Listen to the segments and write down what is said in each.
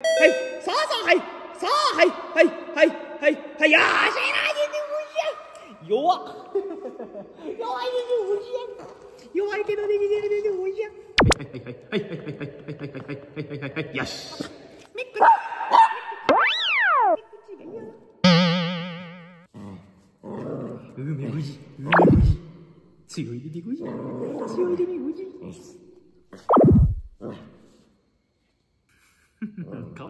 はいさあさあはいさあはいはいはいはいはいよしなでておじゃ弱 弱いでておじい弱いけどできてるでておはいはいはいはいはいはいはいはいはいはいはいはいよしめ強いでてごじ強いでてごじ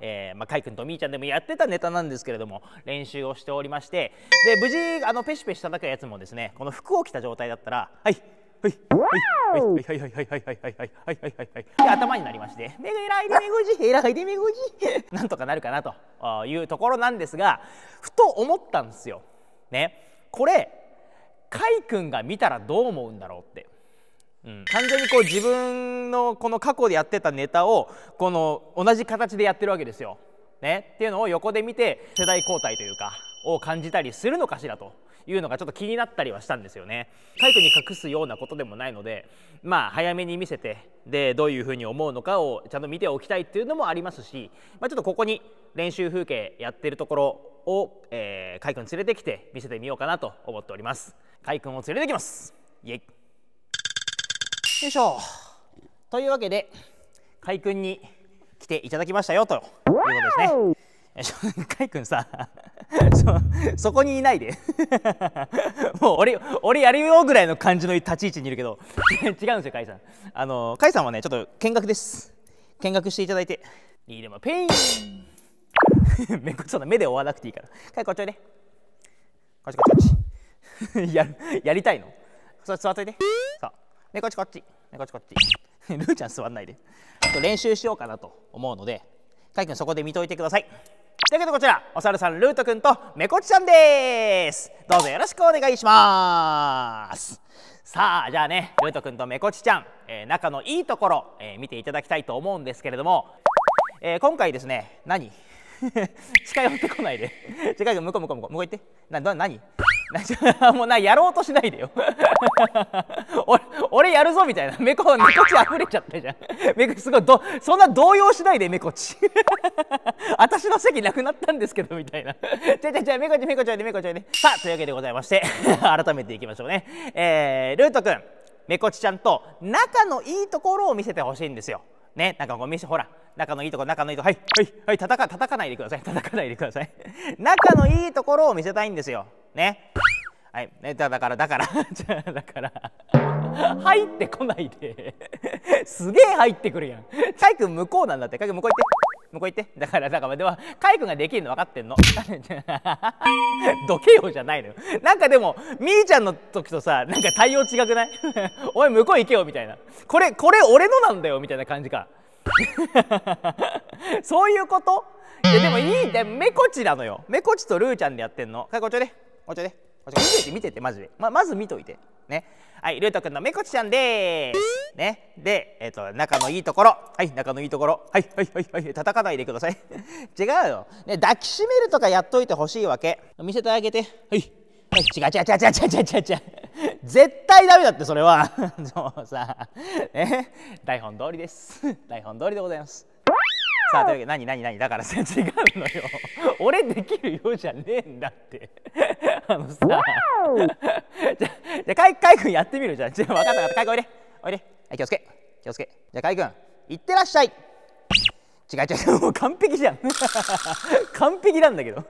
えー、まあ、かいくんとみーちゃんでもやってたネタなんですけれども練習をしておりましてで無事あのペシペシ叩くやつもですねこの服を着た状態だったらはいはいはいはいはいはいはいはいはいはいはいはいはいで頭になりまして「いい なんとかなるかなというところなんですがふと思ったんですよ。ねこれかいくが見たらどう思うんだろうって。うん、完全にこう自分のこの過去でやってたネタをこの同じ形でやってるわけですよ。ね、っていうのを横で見て世代交代というかを感じたりするのかしらというのがちょっと気になったりはしたんですよね。タイに隠すようなことでもないのでまあ早めに見せてでどういうふうに思うのかをちゃんと見ておきたいっていうのもありますし、まあ、ちょっとここに練習風景やってるところを、えー、カイ君連れてきて見せてみようかなと思っております。カイ君を連れてきますイエイよいしょというわけで海君に来ていただきましたよということですね。海君 さそ そこにいないで もう俺俺やるよぐらいの感じの立ち位置にいるけど違うんですよ甲斐さんあの甲斐さんはねちょっと見学です見学していただいてリールもペインめこそうな目で追わなくていいから甲斐こっちおいでこっちこっちややりたいのそ座っといてそう目こっちこっちこっちこっち ルーちゃん座んないでちと練習しようかなと思うのでかいくんそこで見といてくださいだけどこちらお猿さんルートくんとめこちゃんですどうぞよろしくお願いしますさあじゃあねルートくんとめこちちゃん、えー、仲のいいところ、えー、見ていただきたいと思うんですけれども、えー、今回ですね何 近寄ってこないで近い向こう向こう向こう向こう行ってなな何 もうなやろうとしないでよ俺俺やるぞみたいなめこちこち溢れちゃったじゃんめこ すごいどそんな動揺しないでめこち私の席なくなったんですけどみたいな ちゃじゃちゃめこちめこちょいでめこちょいでさあというわけでございまして 改めていきましょうねえー、ルートくんめこちちゃんと仲のいいところを見せてほしいんですよねなんかこう見せほら仲のいいとこ仲のいいとこはいはいはい叩か叩かないでください叩かないでください仲のいいところを見せたいんですよねはいねだからだからじゃだから入ってこないで すげえ入ってくるやんカイ君向こうなんだってカイ君向こう行って向こう行ってだからだからではカイ君ができるの分かってんのどけ よじゃないのよなんかでもみーちゃんの時とさなんか対応違くない おい向こう行けよみたいなこれこれ俺のなんだよみたいな感じかそういうこといやでもいいでもめこちなのよめこちとルーちゃんでやってんのはいこっちおいでこっちおいで見とて見とてマジで、ままず見といてねはいルートくんのめこちゃんですねでえっ、ー、と仲のいいところはい仲のいいところはいはいはいはい叩かないでください 違うよ、ね、抱きしめるとかやっといてほしいわけ見せてあげてはいはい、違う違う違う違う違う違う違う絶対ダメだってそれはも うさ、ね、台本通りです台本通りでございますさあというわけで何何何だからさ違うのよ 俺できるようじゃねえんだって あのさ じゃじゃかいかいくんやってみるじゃあ分かった分かったかいくんおいでおいで、はい、気をつけ気をつけじゃあかいくんいってらっしゃい違う違うもう完璧じゃん完璧なんだけど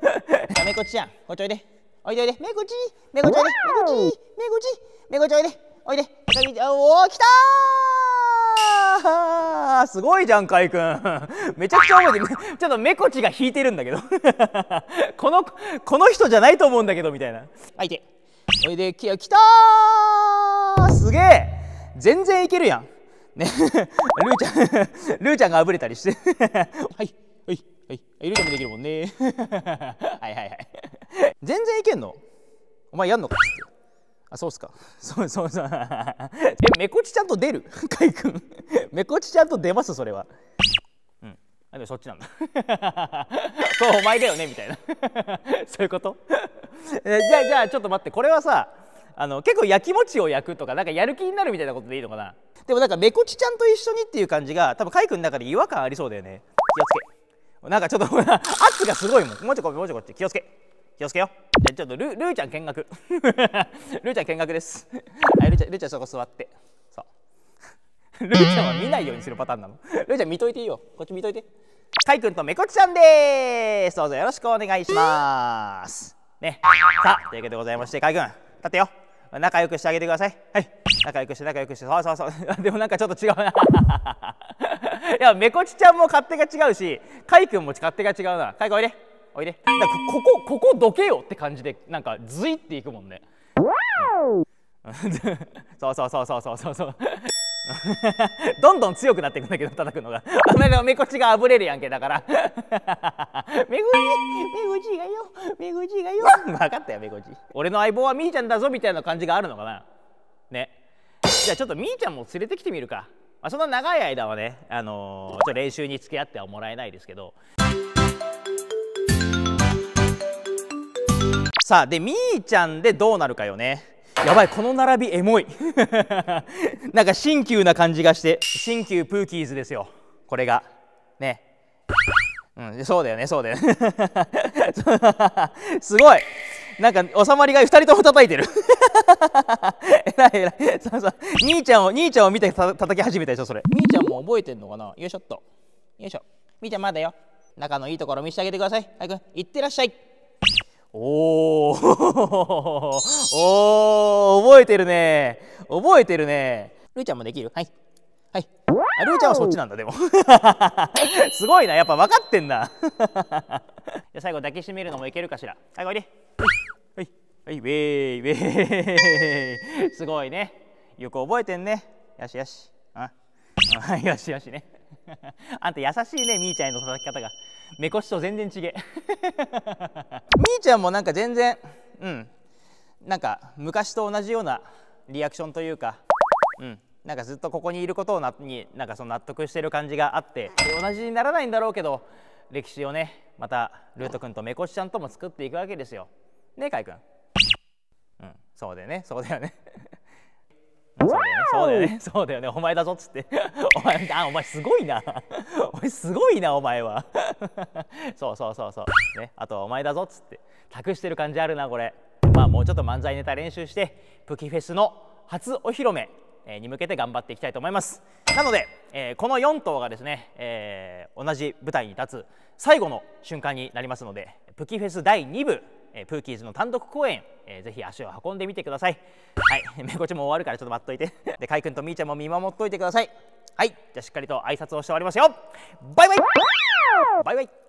じゃめこちちゃんこっちおいでおいでおいでめこちめこちおいでめこちめこちおいでおいでおいでおおきたーすごいじゃん、かいくん。めちゃくちゃ覚えてる。ちょっとめこちが引いてるんだけど。この、この人じゃないと思うんだけど、みたいな。あ、いて。おいで、きたーすげえ全然いけるやん。ね。ルーちゃん、ルーちゃんがあぶれたりして。はい、はい、はい。ルーちゃんもできるもんね。はいはいはい。全然いけんのお前やんのかっあそうっすか そうそうそう えめこちちゃんと出るかいくんめこちちゃんと出ますそれはうんあでもそっちなんだ そうお前だよねみたいなそういうことえじゃあじゃあちょっと待ってこれはさあの結構やきもちを焼くとかなんかやる気になるみたいなことでいいのかなでもなんかめこちちゃんと一緒にっていう感じが多分かいくんの中で違和感ありそうだよね気をつけなんかちょっと圧がすごいもんもうちょこもうちょこって気をつけ気をつけよじゃちょっとルルーちゃん見学 ルーちゃん見学ですはいルーちゃんルーちゃんそこ座ってそう ルーちゃんは見ないようにするパターンなのルーちゃん見といていいよこっち見といてかいくんとめこちちゃんですどうぞよろしくお願いしますねさあというわけでございましてかいくん立ってよ仲良くしてあげてくださいはい仲良くして仲良くしてそうそうそう でもなんかちょっと違うないやめこちちゃんも勝手が違うしかいくんも勝手が違うなかいくんおいでおいでここここどけよって感じでなんかズイっていくもんね そうそうそうそうそうそうそう どんどん強くなっていくんだけど叩くのがあんかりめこちがあぶれるやんけだから めぐちめぐちがよめぐちがよ分かったよめぐち俺の相棒はみーちゃんだぞみたいな感じがあるのかなねじゃあちょっとみーちゃんも連れてきてみるか、まあ、その長い間はね、あのー、ちょ練習に付き合ってはもらえないですけどさあでみーちゃんでどうなるかよねやばいこの並びエモい なんか新旧な感じがして新旧プーキーズですよこれがねうんそうだよねそうだよね すごいなんか収まりが二人とも叩いてるえら いえらいそうそう兄ちゃんを兄ちゃんを見てた叩き始めたでしょそれ兄ちゃんも覚えてんのかなよいしょっとよいしょみーちゃんまだよ仲のいいところ見せてあげてくださいはいくんいってらっしゃいおーおー覚えてるね覚えてるねルーちゃんもできるはいはいあルーちゃんはそっちなんだでもすごいなやっぱ分かってんな じゃ最後抱きしめるのもいけるかしらはいおいではいはいウェイウェイすごいねよく覚えてんねよしよしあよしよしね あんた優しいねみーちゃんへの叩き方がめこしと全然ちげ みーちゃんもなんか全然うんなんか昔と同じようなリアクションというかうんなんかずっとここにいることをなになんかその納得してる感じがあって同じにならないんだろうけど歴史をねまたルート君とめこしちゃんとも作っていくわけですよねかいくんうんそうだよねそうだよねそうだよねそうだよねお前だぞっつって お前あお前すごいな お前すごいなお前は そうそうそうそうねあとお前だぞっつって託してる感じあるなこれまあもうちょっと漫才ネタ練習してプキフェスの初お披露目に向けて頑張っていきたいと思いますなので、えー、この4頭がですね、えー、同じ舞台に立つ最後の瞬間になりますのでプキフェス第2部えプーキーズの単独公演、えー、ぜひ足を運んでみてくださいはいめこちも終わるからちょっと待っといて でかいくんとみーちゃんも見守っといてくださいはいじゃあしっかりと挨拶をして終わりますよバイバイバイバイ